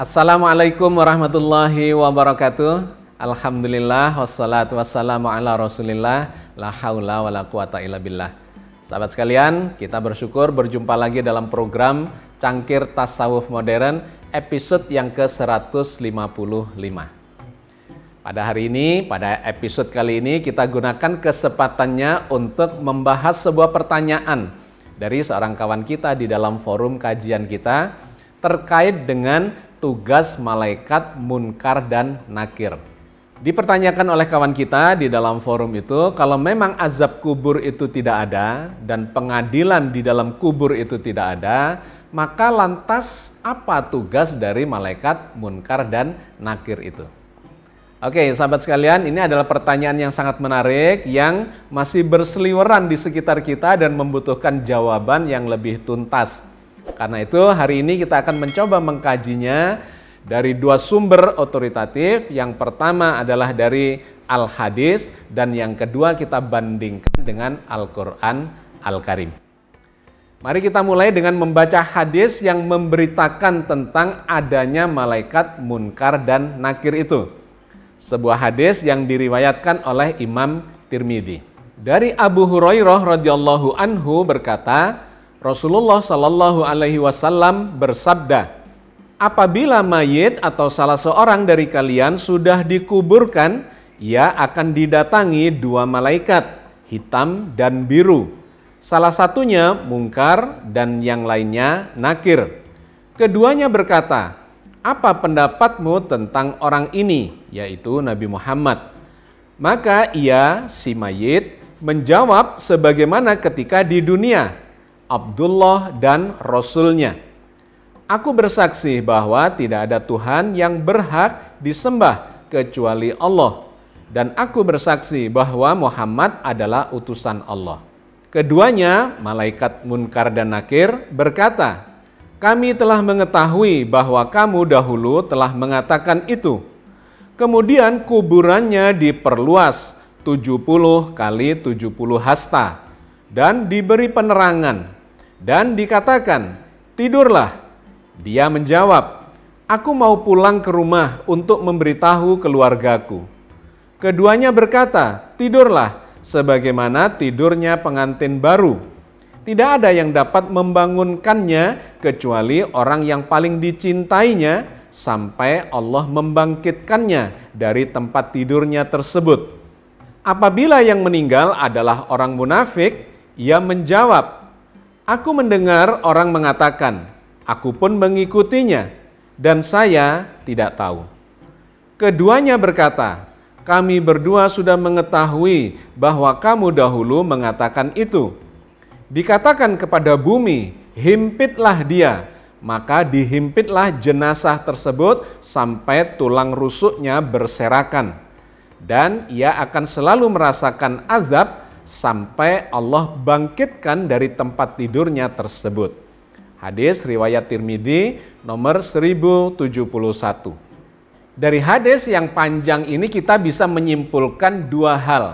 Assalamualaikum warahmatullahi wabarakatuh. Alhamdulillah wassalatu wassalamu ala Rasulillah la haula wala quwata illa billah. Sahabat sekalian, kita bersyukur berjumpa lagi dalam program Cangkir Tasawuf Modern episode yang ke-155. Pada hari ini, pada episode kali ini kita gunakan kesempatannya untuk membahas sebuah pertanyaan dari seorang kawan kita di dalam forum kajian kita terkait dengan tugas malaikat munkar dan nakir. Dipertanyakan oleh kawan kita di dalam forum itu, kalau memang azab kubur itu tidak ada dan pengadilan di dalam kubur itu tidak ada, maka lantas apa tugas dari malaikat munkar dan nakir itu? Oke, sahabat sekalian, ini adalah pertanyaan yang sangat menarik yang masih berseliweran di sekitar kita dan membutuhkan jawaban yang lebih tuntas karena itu hari ini kita akan mencoba mengkajinya dari dua sumber otoritatif. Yang pertama adalah dari Al-Hadis dan yang kedua kita bandingkan dengan Al-Qur'an Al-Karim. Mari kita mulai dengan membaca hadis yang memberitakan tentang adanya malaikat munkar dan nakir itu. Sebuah hadis yang diriwayatkan oleh Imam Tirmidhi. Dari Abu Hurairah radhiyallahu anhu berkata, Rasulullah Shallallahu Alaihi Wasallam bersabda, apabila mayit atau salah seorang dari kalian sudah dikuburkan, ia akan didatangi dua malaikat, hitam dan biru. Salah satunya mungkar dan yang lainnya nakir. Keduanya berkata, apa pendapatmu tentang orang ini, yaitu Nabi Muhammad? Maka ia, si mayit, menjawab sebagaimana ketika di dunia, Abdullah, dan Rasulnya. Aku bersaksi bahwa tidak ada Tuhan yang berhak disembah kecuali Allah. Dan aku bersaksi bahwa Muhammad adalah utusan Allah. Keduanya, malaikat Munkar dan Nakir, berkata, kami telah mengetahui bahwa kamu dahulu telah mengatakan itu. Kemudian kuburannya diperluas 70 kali 70 hasta dan diberi penerangan dan dikatakan, tidurlah. Dia menjawab, aku mau pulang ke rumah untuk memberitahu keluargaku. Keduanya berkata, tidurlah, sebagaimana tidurnya pengantin baru. Tidak ada yang dapat membangunkannya kecuali orang yang paling dicintainya sampai Allah membangkitkannya dari tempat tidurnya tersebut. Apabila yang meninggal adalah orang munafik, ia menjawab, Aku mendengar orang mengatakan, aku pun mengikutinya, dan saya tidak tahu. Keduanya berkata, kami berdua sudah mengetahui bahwa kamu dahulu mengatakan itu. Dikatakan kepada bumi, himpitlah dia, maka dihimpitlah jenazah tersebut sampai tulang rusuknya berserakan. Dan ia akan selalu merasakan azab sampai Allah bangkitkan dari tempat tidurnya tersebut. Hadis riwayat Tirmidzi nomor 1071. Dari hadis yang panjang ini kita bisa menyimpulkan dua hal.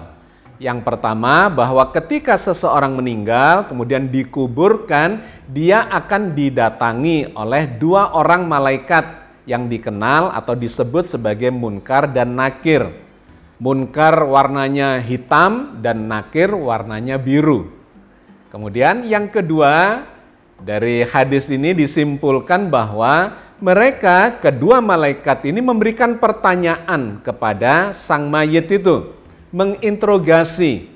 Yang pertama bahwa ketika seseorang meninggal kemudian dikuburkan, dia akan didatangi oleh dua orang malaikat yang dikenal atau disebut sebagai munkar dan nakir. Munkar warnanya hitam dan nakir warnanya biru. Kemudian yang kedua, dari hadis ini disimpulkan bahwa mereka kedua malaikat ini memberikan pertanyaan kepada sang mayit itu, menginterogasi.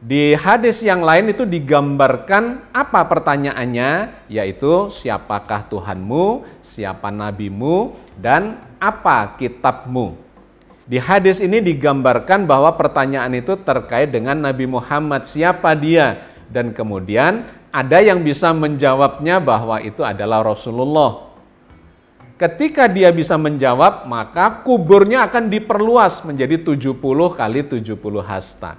Di hadis yang lain itu digambarkan apa pertanyaannya, yaitu siapakah Tuhanmu, siapa nabimu, dan apa kitabmu. Di hadis ini digambarkan bahwa pertanyaan itu terkait dengan Nabi Muhammad, siapa dia? Dan kemudian ada yang bisa menjawabnya bahwa itu adalah Rasulullah. Ketika dia bisa menjawab, maka kuburnya akan diperluas menjadi 70 kali 70 hasta.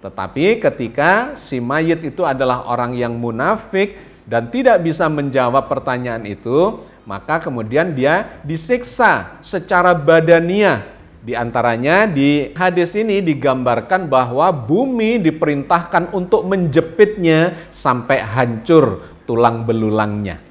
Tetapi ketika si mayit itu adalah orang yang munafik dan tidak bisa menjawab pertanyaan itu, maka kemudian dia disiksa secara badania di antaranya di hadis ini digambarkan bahwa bumi diperintahkan untuk menjepitnya sampai hancur tulang belulangnya.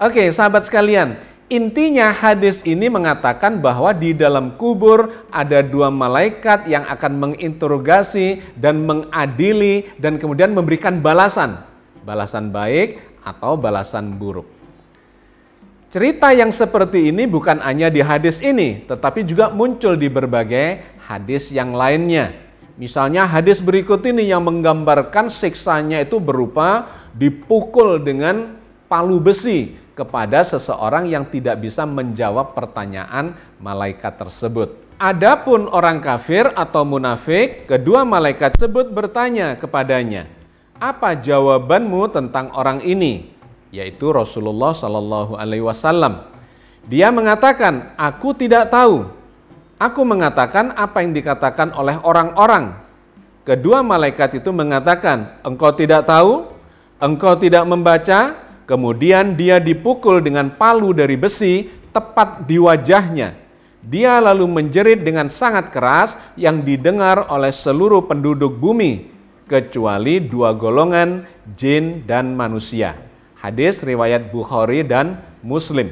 Oke, sahabat sekalian, intinya hadis ini mengatakan bahwa di dalam kubur ada dua malaikat yang akan menginterogasi dan mengadili dan kemudian memberikan balasan, balasan baik atau balasan buruk. Cerita yang seperti ini bukan hanya di hadis ini, tetapi juga muncul di berbagai hadis yang lainnya. Misalnya hadis berikut ini yang menggambarkan siksanya itu berupa dipukul dengan palu besi kepada seseorang yang tidak bisa menjawab pertanyaan malaikat tersebut. Adapun orang kafir atau munafik, kedua malaikat tersebut bertanya kepadanya, "Apa jawabanmu tentang orang ini?" yaitu Rasulullah Shallallahu Alaihi Wasallam. Dia mengatakan, aku tidak tahu. Aku mengatakan apa yang dikatakan oleh orang-orang. Kedua malaikat itu mengatakan, engkau tidak tahu, engkau tidak membaca, kemudian dia dipukul dengan palu dari besi tepat di wajahnya. Dia lalu menjerit dengan sangat keras yang didengar oleh seluruh penduduk bumi, kecuali dua golongan jin dan manusia. Hadis riwayat Bukhari dan Muslim.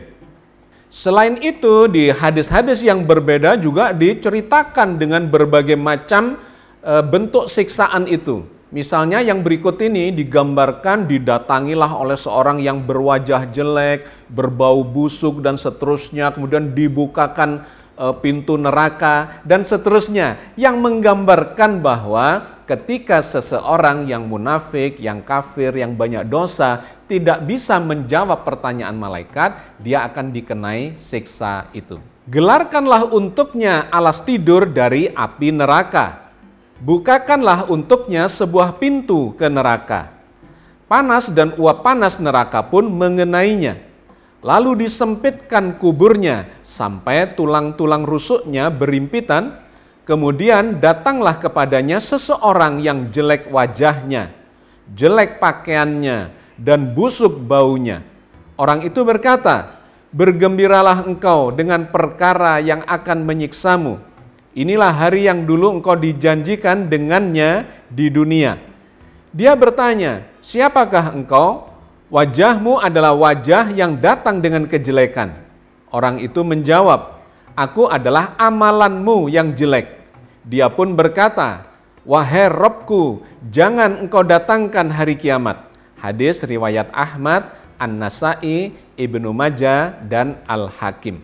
Selain itu, di hadis-hadis yang berbeda juga diceritakan dengan berbagai macam e, bentuk siksaan itu. Misalnya yang berikut ini digambarkan didatangilah oleh seorang yang berwajah jelek, berbau busuk dan seterusnya, kemudian dibukakan e, pintu neraka dan seterusnya yang menggambarkan bahwa ketika seseorang yang munafik, yang kafir, yang banyak dosa tidak bisa menjawab pertanyaan malaikat, dia akan dikenai siksa itu. Gelarkanlah untuknya alas tidur dari api neraka. Bukakanlah untuknya sebuah pintu ke neraka. Panas dan uap panas neraka pun mengenainya. Lalu disempitkan kuburnya sampai tulang-tulang rusuknya berimpitan Kemudian datanglah kepadanya seseorang yang jelek wajahnya, jelek pakaiannya, dan busuk baunya. Orang itu berkata, Bergembiralah engkau dengan perkara yang akan menyiksamu. Inilah hari yang dulu engkau dijanjikan dengannya di dunia. Dia bertanya, siapakah engkau? Wajahmu adalah wajah yang datang dengan kejelekan. Orang itu menjawab, aku adalah amalanmu yang jelek dia pun berkata, Wahai Robku, jangan engkau datangkan hari kiamat. Hadis riwayat Ahmad, An-Nasai, Ibnu Majah, dan Al-Hakim.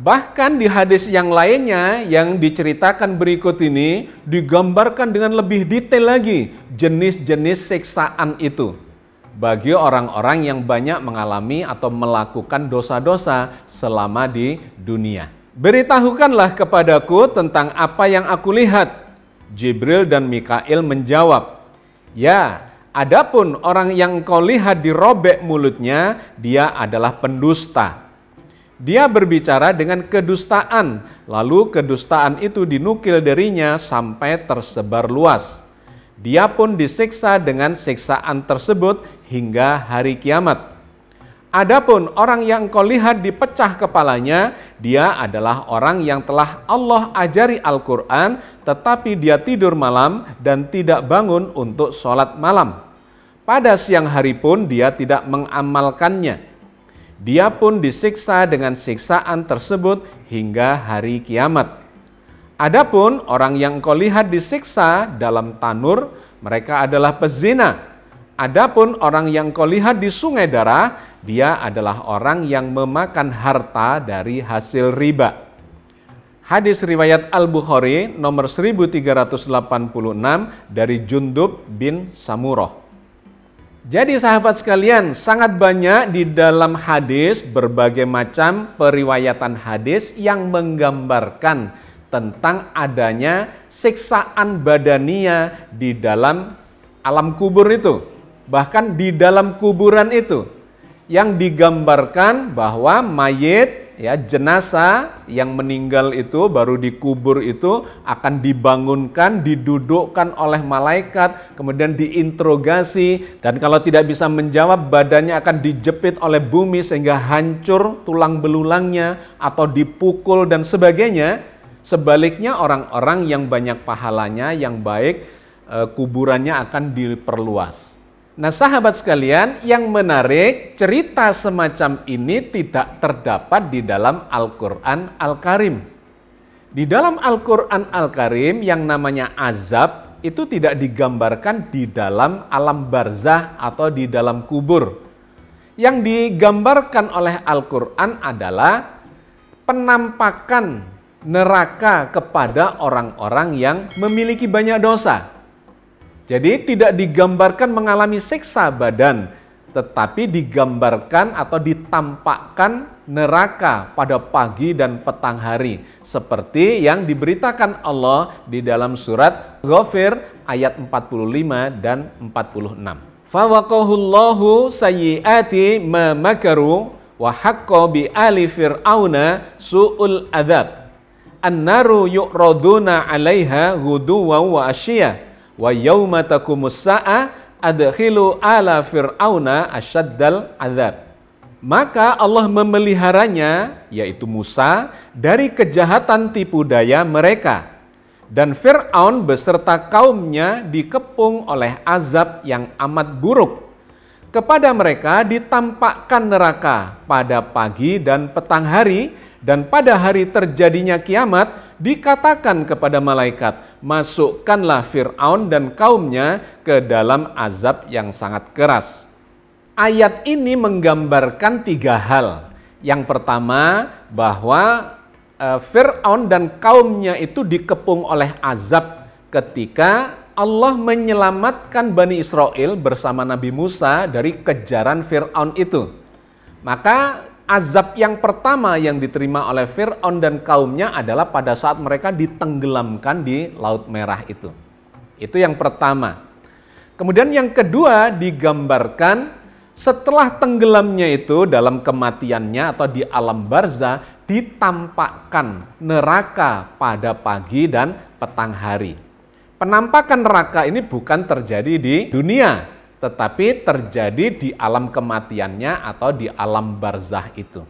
Bahkan di hadis yang lainnya yang diceritakan berikut ini digambarkan dengan lebih detail lagi jenis-jenis siksaan itu bagi orang-orang yang banyak mengalami atau melakukan dosa-dosa selama di dunia. Beritahukanlah kepadaku tentang apa yang aku lihat. Jibril dan Mikail menjawab, Ya, adapun orang yang kau lihat dirobek mulutnya, dia adalah pendusta. Dia berbicara dengan kedustaan, lalu kedustaan itu dinukil darinya sampai tersebar luas. Dia pun disiksa dengan siksaan tersebut hingga hari kiamat. Adapun orang yang kau lihat dipecah kepalanya, dia adalah orang yang telah Allah ajari Al-Quran, tetapi dia tidur malam dan tidak bangun untuk sholat malam. Pada siang hari pun dia tidak mengamalkannya. Dia pun disiksa dengan siksaan tersebut hingga hari kiamat. Adapun orang yang kau lihat disiksa dalam tanur, mereka adalah pezina, Adapun orang yang kau lihat di sungai darah, dia adalah orang yang memakan harta dari hasil riba. Hadis riwayat Al-Bukhari nomor 1386 dari Jundub bin Samurah. Jadi sahabat sekalian, sangat banyak di dalam hadis berbagai macam periwayatan hadis yang menggambarkan tentang adanya siksaan badania di dalam alam kubur itu bahkan di dalam kuburan itu yang digambarkan bahwa mayit ya jenazah yang meninggal itu baru dikubur itu akan dibangunkan, didudukkan oleh malaikat, kemudian diinterogasi dan kalau tidak bisa menjawab badannya akan dijepit oleh bumi sehingga hancur tulang belulangnya atau dipukul dan sebagainya. Sebaliknya orang-orang yang banyak pahalanya yang baik eh, kuburannya akan diperluas Nah, sahabat sekalian, yang menarik, cerita semacam ini tidak terdapat di dalam Al-Qur'an Al-Karim. Di dalam Al-Qur'an Al-Karim yang namanya azab itu tidak digambarkan di dalam alam barzah atau di dalam kubur. Yang digambarkan oleh Al-Quran adalah penampakan neraka kepada orang-orang yang memiliki banyak dosa. Jadi tidak digambarkan mengalami siksa badan, tetapi digambarkan atau ditampakkan neraka pada pagi dan petang hari. Seperti yang diberitakan Allah di dalam surat Ghafir ayat 45 dan 46. Fawakahullahu sayyiati ma makaru wa haqqa bi ali fir'auna su'ul adab. An-naru yu'raduna 'alaiha huduwa wa asyiyah wa yauma taqumus sa'a adkhilu ala fir'auna asyaddal azab. Maka Allah memeliharanya, yaitu Musa, dari kejahatan tipu daya mereka. Dan Fir'aun beserta kaumnya dikepung oleh azab yang amat buruk. Kepada mereka ditampakkan neraka pada pagi dan petang hari, dan pada hari terjadinya kiamat, dikatakan kepada malaikat, "Masukkanlah Firaun dan kaumnya ke dalam azab yang sangat keras." Ayat ini menggambarkan tiga hal. Yang pertama, bahwa e, Firaun dan kaumnya itu dikepung oleh azab ketika Allah menyelamatkan Bani Israel bersama Nabi Musa dari kejaran Firaun itu. Maka azab yang pertama yang diterima oleh Fir'aun dan kaumnya adalah pada saat mereka ditenggelamkan di Laut Merah itu. Itu yang pertama. Kemudian yang kedua digambarkan setelah tenggelamnya itu dalam kematiannya atau di alam barza ditampakkan neraka pada pagi dan petang hari. Penampakan neraka ini bukan terjadi di dunia, tetapi terjadi di alam kematiannya atau di alam barzah itu.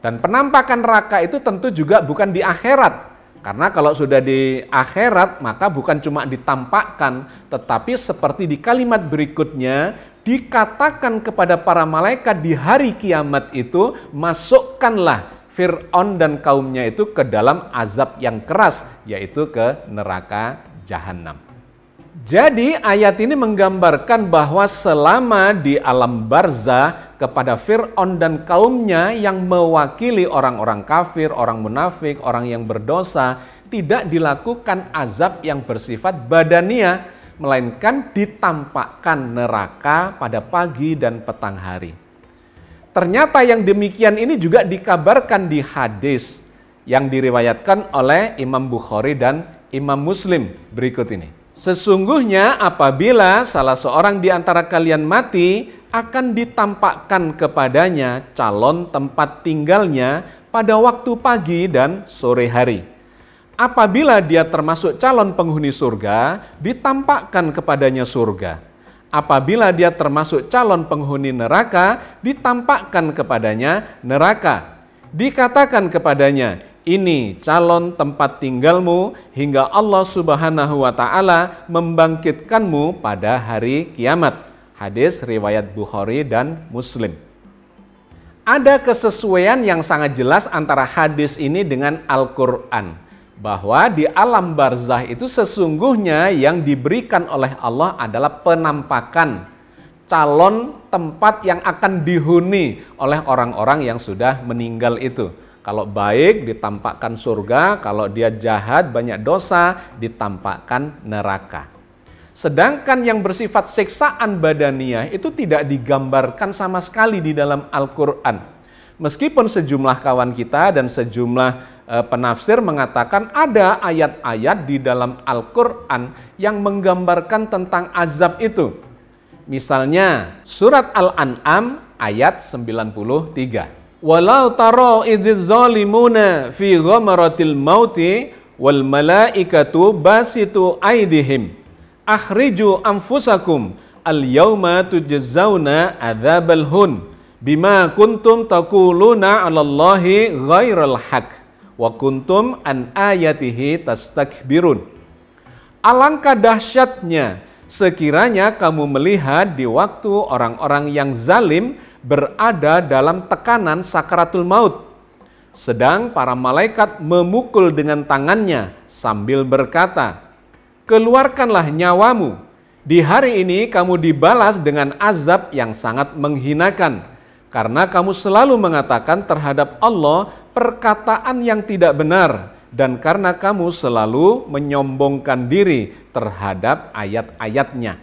Dan penampakan neraka itu tentu juga bukan di akhirat. Karena kalau sudah di akhirat, maka bukan cuma ditampakkan, tetapi seperti di kalimat berikutnya, dikatakan kepada para malaikat di hari kiamat itu, masukkanlah Fir'aun dan kaumnya itu ke dalam azab yang keras, yaitu ke neraka jahanam. Jadi ayat ini menggambarkan bahwa selama di alam barza kepada Fir'aun dan kaumnya yang mewakili orang-orang kafir, orang munafik, orang yang berdosa, tidak dilakukan azab yang bersifat badania, melainkan ditampakkan neraka pada pagi dan petang hari. Ternyata yang demikian ini juga dikabarkan di hadis yang diriwayatkan oleh Imam Bukhari dan Imam Muslim berikut ini. Sesungguhnya apabila salah seorang di antara kalian mati, akan ditampakkan kepadanya calon tempat tinggalnya pada waktu pagi dan sore hari. Apabila dia termasuk calon penghuni surga, ditampakkan kepadanya surga. Apabila dia termasuk calon penghuni neraka, ditampakkan kepadanya neraka. Dikatakan kepadanya, ini calon tempat tinggalmu hingga Allah Subhanahu wa taala membangkitkanmu pada hari kiamat. Hadis riwayat Bukhari dan Muslim. Ada kesesuaian yang sangat jelas antara hadis ini dengan Al-Qur'an bahwa di alam barzah itu sesungguhnya yang diberikan oleh Allah adalah penampakan calon tempat yang akan dihuni oleh orang-orang yang sudah meninggal itu. Kalau baik ditampakkan surga, kalau dia jahat banyak dosa ditampakkan neraka. Sedangkan yang bersifat seksaan badaniah itu tidak digambarkan sama sekali di dalam Al-Qur'an. Meskipun sejumlah kawan kita dan sejumlah eh, penafsir mengatakan ada ayat-ayat di dalam Al-Qur'an yang menggambarkan tentang azab itu. Misalnya surat Al-An'am ayat 93. Walau taro idz zalimuna fi ghamaratil mauti wal malaikatu basitu aidihim akhriju anfusakum al yauma tujzauna adzabal hun bima kuntum taquluna 'alallahi ghairal haq wa kuntum an ayatihi tastakbirun alangkah dahsyatnya sekiranya kamu melihat di waktu orang-orang yang zalim berada dalam tekanan sakaratul maut. Sedang para malaikat memukul dengan tangannya sambil berkata, "Keluarkanlah nyawamu. Di hari ini kamu dibalas dengan azab yang sangat menghinakan, karena kamu selalu mengatakan terhadap Allah perkataan yang tidak benar." Dan karena kamu selalu menyombongkan diri terhadap ayat-ayatnya,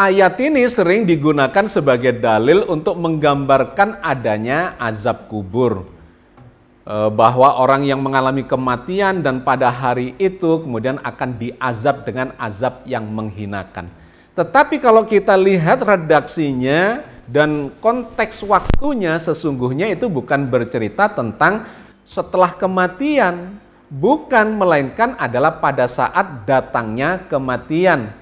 Ayat ini sering digunakan sebagai dalil untuk menggambarkan adanya azab kubur. E, bahwa orang yang mengalami kematian dan pada hari itu kemudian akan diazab dengan azab yang menghinakan. Tetapi kalau kita lihat redaksinya dan konteks waktunya sesungguhnya itu bukan bercerita tentang setelah kematian, bukan melainkan adalah pada saat datangnya kematian.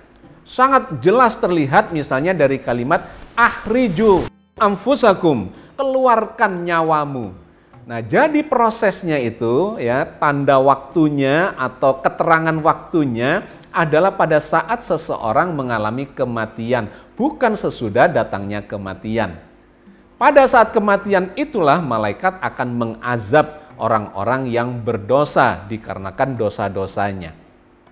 Sangat jelas terlihat misalnya dari kalimat ahriju amfusakum, keluarkan nyawamu. Nah, jadi prosesnya itu ya, tanda waktunya atau keterangan waktunya adalah pada saat seseorang mengalami kematian, bukan sesudah datangnya kematian. Pada saat kematian itulah malaikat akan mengazab orang-orang yang berdosa dikarenakan dosa-dosanya.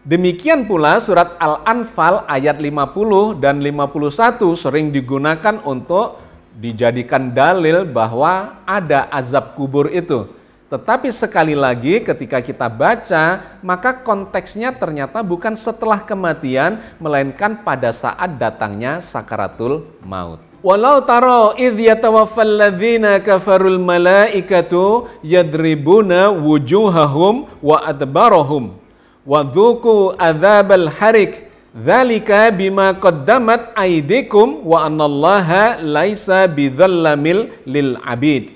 Demikian pula surat Al-Anfal ayat 50 dan 51 sering digunakan untuk dijadikan dalil bahwa ada azab kubur itu. Tetapi sekali lagi ketika kita baca, maka konteksnya ternyata bukan setelah kematian, melainkan pada saat datangnya sakaratul maut. Walau taro idh yatawaffal ladhina kafarul malaikatu yadribuna wujuhahum wa adbarahum Wadzuku adzabal harik dhalika bima qaddamat aidikum wa anallaha laisa bidhallamil lil abid.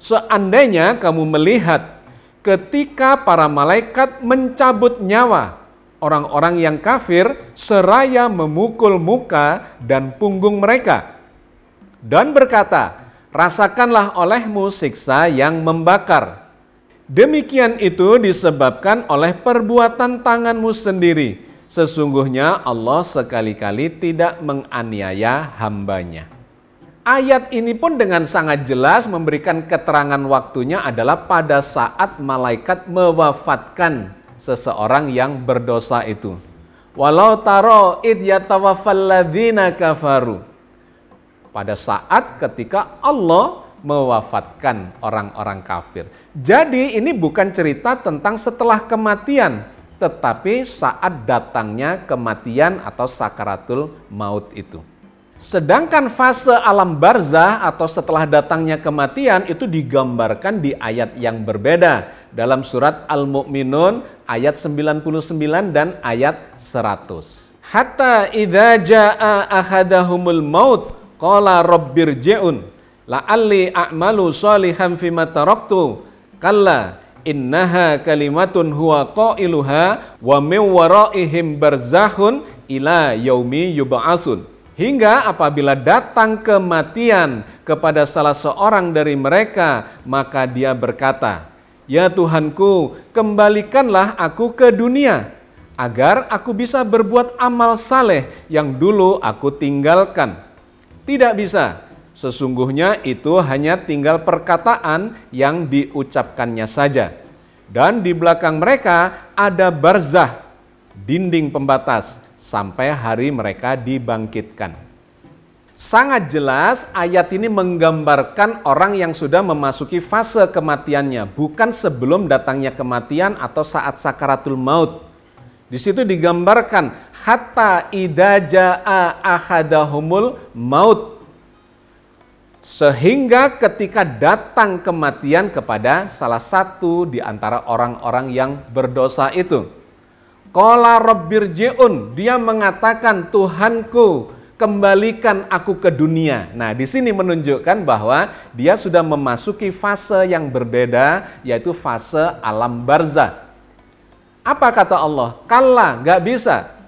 Seandainya kamu melihat ketika para malaikat mencabut nyawa orang-orang yang kafir seraya memukul muka dan punggung mereka dan berkata, "Rasakanlah olehmu siksa yang membakar." Demikian itu disebabkan oleh perbuatan tanganmu sendiri. Sesungguhnya Allah sekali-kali tidak menganiaya hambanya. Ayat ini pun dengan sangat jelas memberikan keterangan waktunya adalah pada saat malaikat mewafatkan seseorang yang berdosa itu. Walau taro id yatawafalladzina kafaru. Pada saat ketika Allah mewafatkan orang-orang kafir. Jadi ini bukan cerita tentang setelah kematian, tetapi saat datangnya kematian atau sakaratul maut itu. Sedangkan fase alam barzah atau setelah datangnya kematian itu digambarkan di ayat yang berbeda dalam surat Al-Mu'minun ayat 99 dan ayat 100. Hatta idza jaa ahadahumul maut qala rabbirji'un la'alli a'malu salihan fima taraktu kalla innaha kalimatun huwa qailuha wa min waraihim barzahun ila yaumi yub'atsun hingga apabila datang kematian kepada salah seorang dari mereka maka dia berkata ya Tuhanku kembalikanlah aku ke dunia agar aku bisa berbuat amal saleh yang dulu aku tinggalkan tidak bisa Sesungguhnya itu hanya tinggal perkataan yang diucapkannya saja. Dan di belakang mereka ada barzah, dinding pembatas, sampai hari mereka dibangkitkan. Sangat jelas ayat ini menggambarkan orang yang sudah memasuki fase kematiannya, bukan sebelum datangnya kematian atau saat sakaratul maut. Di situ digambarkan hatta idaja'a ahadahumul maut sehingga ketika datang kematian kepada salah satu di antara orang-orang yang berdosa itu. Kola Jeun, dia mengatakan Tuhanku kembalikan aku ke dunia. Nah di sini menunjukkan bahwa dia sudah memasuki fase yang berbeda yaitu fase alam barzah. Apa kata Allah? Kalla, gak bisa.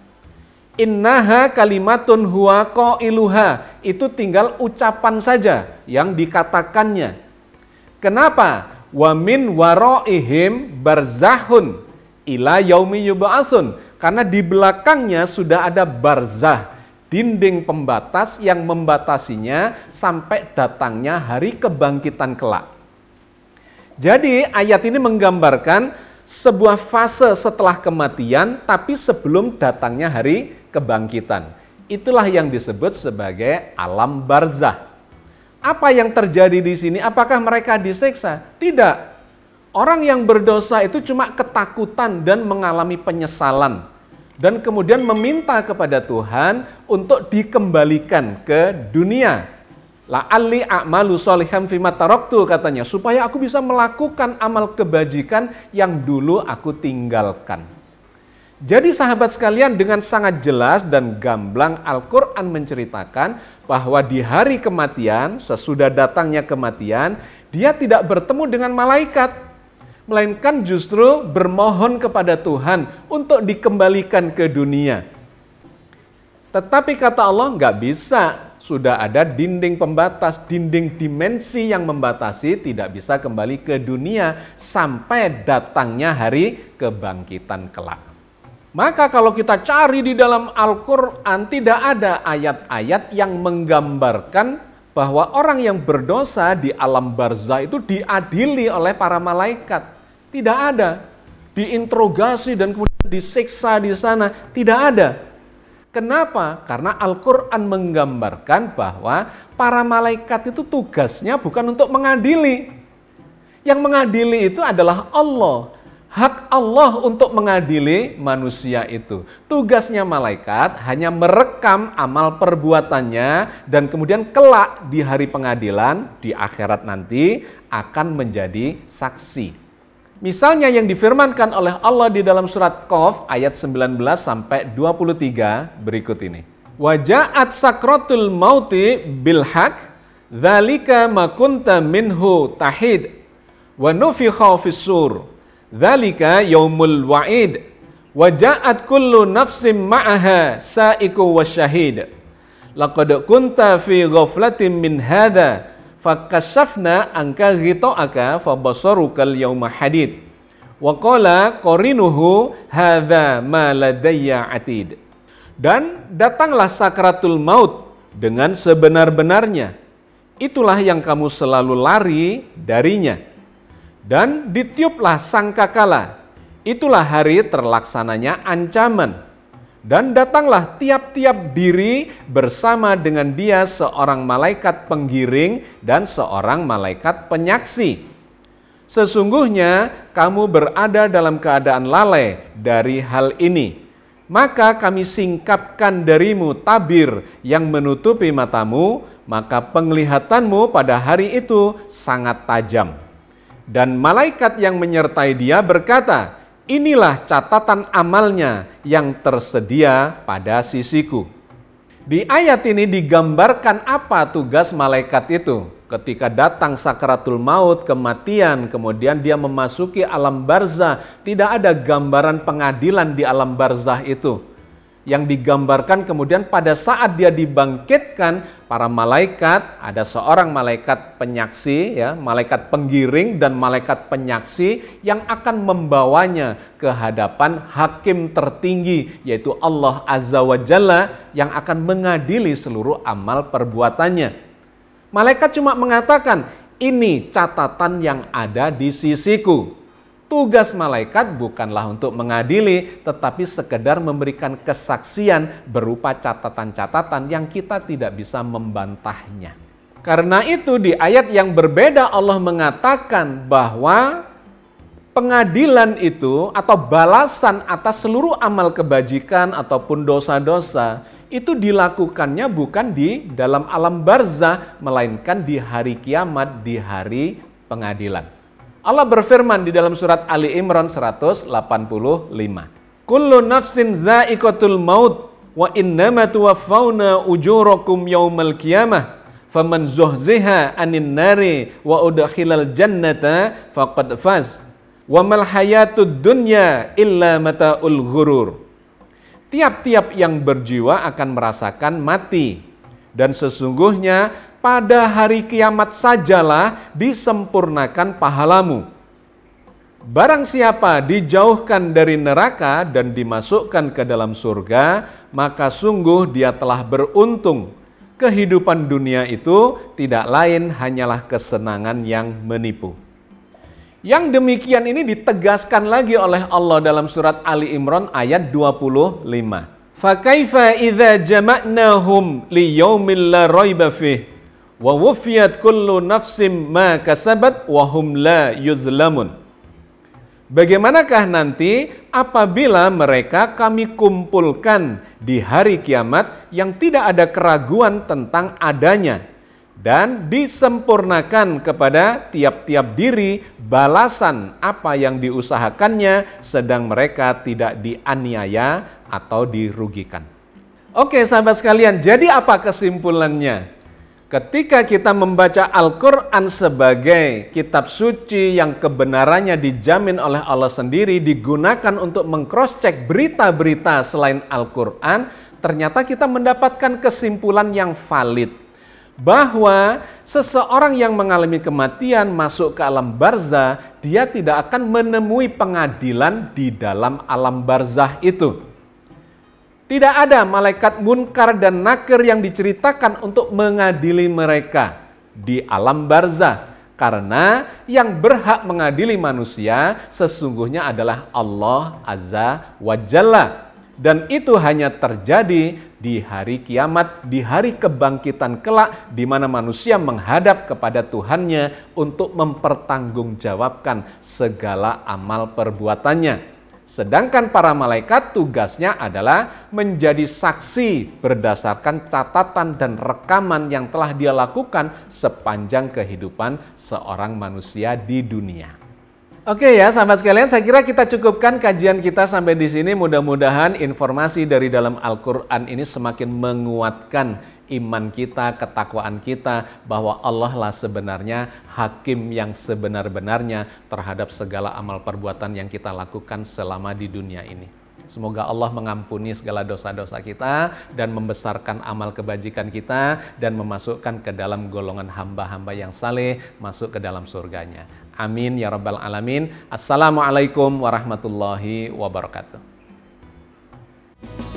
Innaha kalimatun huwa iluha Itu tinggal ucapan saja yang dikatakannya. Kenapa? Wa min waro'ihim barzahun ila yaumi yub'atsun. Karena di belakangnya sudah ada barzah, dinding pembatas yang membatasinya sampai datangnya hari kebangkitan kelak. Jadi ayat ini menggambarkan sebuah fase setelah kematian tapi sebelum datangnya hari kebangkitan. Itulah yang disebut sebagai alam barzah. Apa yang terjadi di sini? Apakah mereka diseksa? Tidak. Orang yang berdosa itu cuma ketakutan dan mengalami penyesalan dan kemudian meminta kepada Tuhan untuk dikembalikan ke dunia. La ali a'malu solihan fima taroktu katanya, supaya aku bisa melakukan amal kebajikan yang dulu aku tinggalkan. Jadi sahabat sekalian dengan sangat jelas dan gamblang Al-Quran menceritakan bahwa di hari kematian, sesudah datangnya kematian, dia tidak bertemu dengan malaikat. Melainkan justru bermohon kepada Tuhan untuk dikembalikan ke dunia. Tetapi kata Allah nggak bisa, sudah ada dinding pembatas, dinding dimensi yang membatasi tidak bisa kembali ke dunia sampai datangnya hari kebangkitan kelak. Maka kalau kita cari di dalam Al-Quran tidak ada ayat-ayat yang menggambarkan bahwa orang yang berdosa di alam barzah itu diadili oleh para malaikat. Tidak ada. Diinterogasi dan kemudian disiksa di sana. Tidak ada. Kenapa? Karena Al-Quran menggambarkan bahwa para malaikat itu tugasnya bukan untuk mengadili. Yang mengadili itu adalah Allah hak Allah untuk mengadili manusia itu. Tugasnya malaikat hanya merekam amal perbuatannya dan kemudian kelak di hari pengadilan di akhirat nanti akan menjadi saksi. Misalnya yang difirmankan oleh Allah di dalam surat Qaf ayat 19 sampai 23 berikut ini. Waja'at sakratul mauti bil haq dzalika makunta minhu tahid wa nufikha fis sur Dzalika yaumul wa'id wa ja'at kullu nafsin ma'aha sa'iqu wasyahid. Laqad kunta fi ghaflatin min hadza fakashafna anka ghita'aka fabasarukal yauma hadid. Wa qala qarinuhu hadza ma ladayya atid. Dan datanglah sakratul maut dengan sebenar-benarnya. Itulah yang kamu selalu lari darinya dan ditiuplah sangkakala. Itulah hari terlaksananya ancaman. Dan datanglah tiap-tiap diri bersama dengan dia seorang malaikat penggiring dan seorang malaikat penyaksi. Sesungguhnya kamu berada dalam keadaan lalai dari hal ini. Maka kami singkapkan darimu tabir yang menutupi matamu, maka penglihatanmu pada hari itu sangat tajam.' Dan malaikat yang menyertai dia berkata, inilah catatan amalnya yang tersedia pada sisiku. Di ayat ini digambarkan apa tugas malaikat itu. Ketika datang sakaratul maut, kematian, kemudian dia memasuki alam barzah, tidak ada gambaran pengadilan di alam barzah itu yang digambarkan kemudian pada saat dia dibangkitkan para malaikat ada seorang malaikat penyaksi ya malaikat penggiring dan malaikat penyaksi yang akan membawanya ke hadapan hakim tertinggi yaitu Allah Azza wa Jalla yang akan mengadili seluruh amal perbuatannya malaikat cuma mengatakan ini catatan yang ada di sisiku Tugas malaikat bukanlah untuk mengadili, tetapi sekedar memberikan kesaksian berupa catatan-catatan yang kita tidak bisa membantahnya. Karena itu di ayat yang berbeda Allah mengatakan bahwa pengadilan itu atau balasan atas seluruh amal kebajikan ataupun dosa-dosa itu dilakukannya bukan di dalam alam barzah melainkan di hari kiamat, di hari pengadilan. Allah berfirman di dalam surat Ali Imran 185. Kullu nafsin zaiqatul maut wa innama tuwaffawna ujurakum yaumal qiyamah faman zuhziha anin nari wa udkhilal jannata faqad faz wa mal hayatud dunya illa mataul ghurur. Tiap-tiap yang berjiwa akan merasakan mati dan sesungguhnya pada hari kiamat sajalah disempurnakan pahalamu. Barang siapa dijauhkan dari neraka dan dimasukkan ke dalam surga, maka sungguh dia telah beruntung. Kehidupan dunia itu tidak lain hanyalah kesenangan yang menipu. Yang demikian ini ditegaskan lagi oleh Allah dalam surat Ali Imran ayat 25. فَكَيْفَ إِذَا جَمَعْنَاهُمْ لِيَوْمٍ لَا رَيْبَ فِيهِ Wa wufiyat kullu nafsim ma kasabat wa hum la yudhlamun. Bagaimanakah nanti apabila mereka kami kumpulkan di hari kiamat yang tidak ada keraguan tentang adanya dan disempurnakan kepada tiap-tiap diri balasan apa yang diusahakannya sedang mereka tidak dianiaya atau dirugikan. Oke sahabat sekalian, jadi apa kesimpulannya? Ketika kita membaca Al-Quran sebagai kitab suci yang kebenarannya dijamin oleh Allah sendiri, digunakan untuk mengcross-check berita-berita selain Al-Quran, ternyata kita mendapatkan kesimpulan yang valid. Bahwa seseorang yang mengalami kematian masuk ke alam barzah, dia tidak akan menemui pengadilan di dalam alam barzah itu. Tidak ada malaikat munkar dan nakir yang diceritakan untuk mengadili mereka di alam barzah. Karena yang berhak mengadili manusia sesungguhnya adalah Allah Azza wa Jalla. Dan itu hanya terjadi di hari kiamat, di hari kebangkitan kelak, di mana manusia menghadap kepada Tuhannya untuk mempertanggungjawabkan segala amal perbuatannya. Sedangkan para malaikat tugasnya adalah menjadi saksi berdasarkan catatan dan rekaman yang telah dia lakukan sepanjang kehidupan seorang manusia di dunia. Oke ya, sahabat sekalian, saya kira kita cukupkan kajian kita sampai di sini. Mudah-mudahan informasi dari dalam Al-Qur'an ini semakin menguatkan iman kita, ketakwaan kita bahwa Allah lah sebenarnya hakim yang sebenar-benarnya terhadap segala amal perbuatan yang kita lakukan selama di dunia ini. Semoga Allah mengampuni segala dosa-dosa kita dan membesarkan amal kebajikan kita dan memasukkan ke dalam golongan hamba-hamba yang saleh masuk ke dalam surganya. Amin ya rabbal alamin. Assalamualaikum warahmatullahi wabarakatuh.